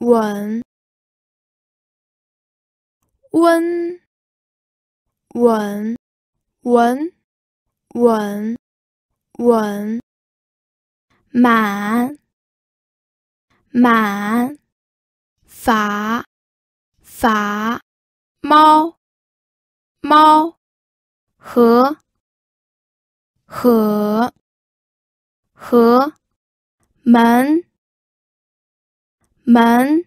稳，温，稳，稳，稳，稳，满，满，法，法，猫，猫，和，和，和，门。门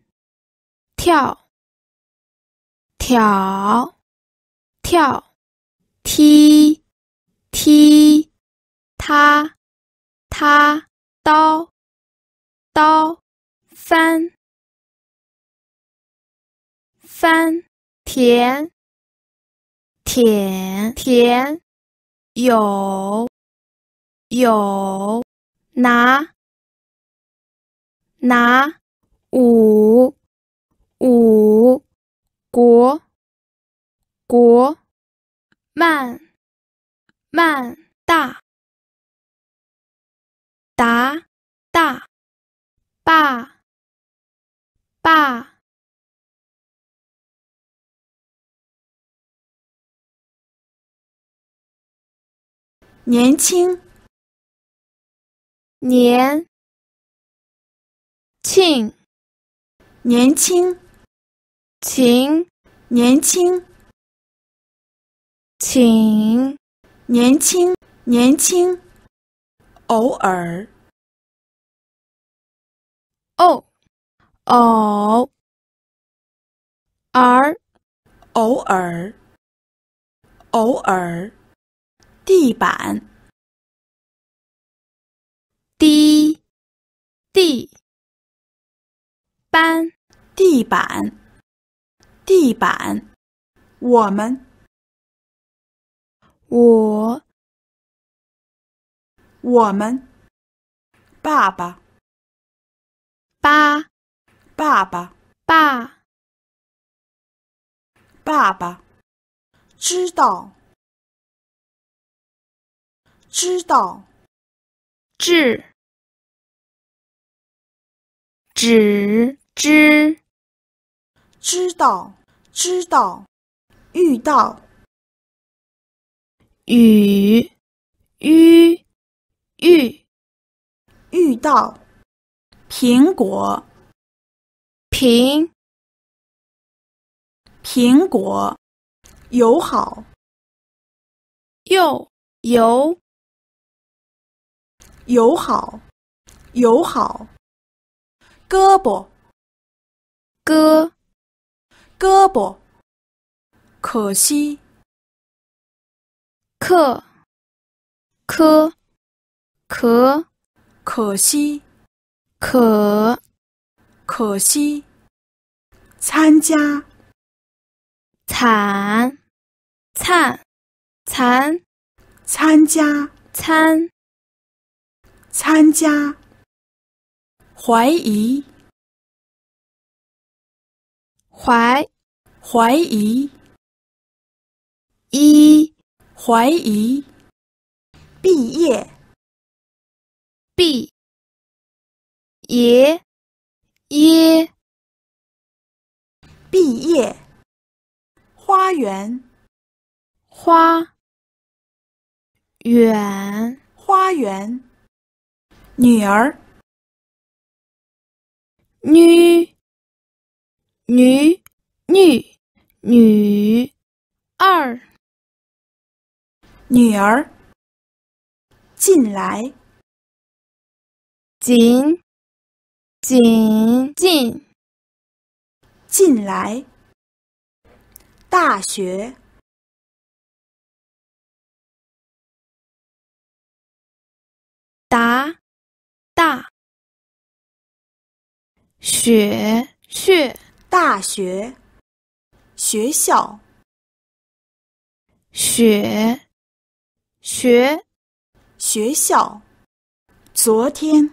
跳跳跳踢踢他、他、刀刀翻翻田、舔田、有有拿拿。五五国国曼曼大达大爸爸年轻年庆。年轻，请年轻，请年轻，年轻。偶尔，偶偶，而偶尔，偶尔，地板，地地。搬地板，地板，我们，我，我们，爸爸，爸，爸爸，爸，爸爸，知道，知道，纸，纸。知，知道，知道，遇到。与，遇，遇，遇到苹果。苹，苹果，友好。又，友，友好，友好。胳膊。胳胳膊，可惜。可可可可惜，可可惜。参加，惨惨残，参加参参加，怀疑。怀怀疑，一怀疑，毕业毕爷耶，毕业，花园花园，花园，女儿女。女女女二女儿进来，紧紧进进来。大学答大雪雪。大学，学校，学，学，学校，昨天，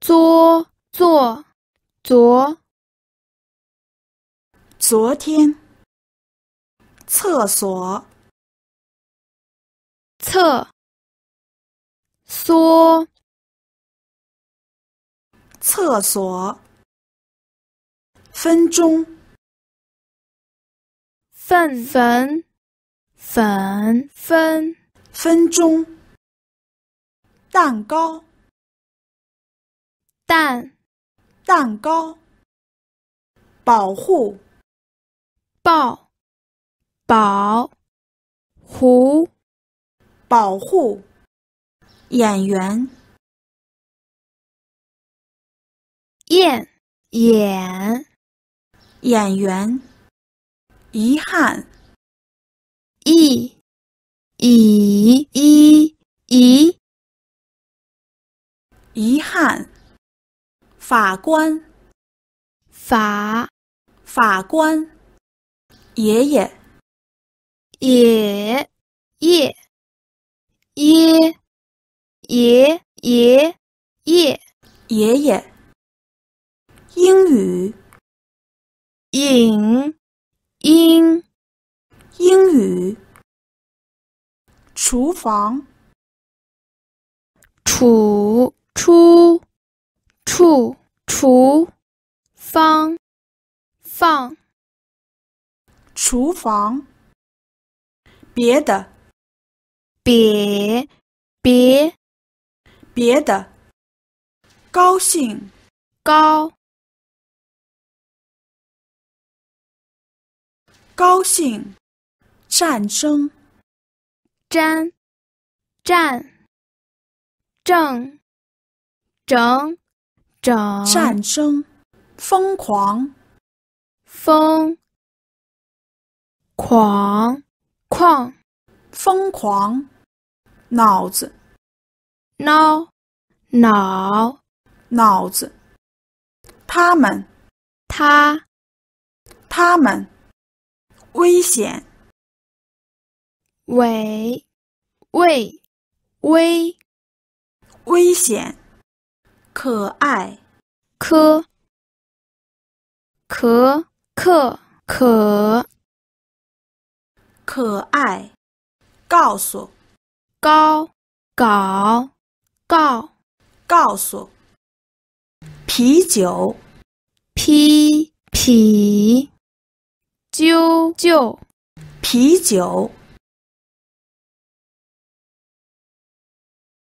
昨，昨，昨，昨天，厕所，厕，所，厕所。分钟，粉粉粉分分钟，蛋糕蛋蛋糕保护抱保护保护演员演演。演员，遗憾，e，i，i，i，遗憾，法官，法，法官，爷爷，爷，爷，爷，爷爷，爷爷，英语。影，英英语厨房厨，出处，厨方放厨房别的别别别的高兴高。高兴，战争，战，战，正，整，整，战争，疯狂，疯，狂，狂，疯狂，脑子，脑，脑，脑子，他们，他，他们。危险，喂，喂，危，危险，可爱，可，可可可，可爱，告诉，高，搞，告，告诉，啤酒，啤啤。酒酒，啤酒。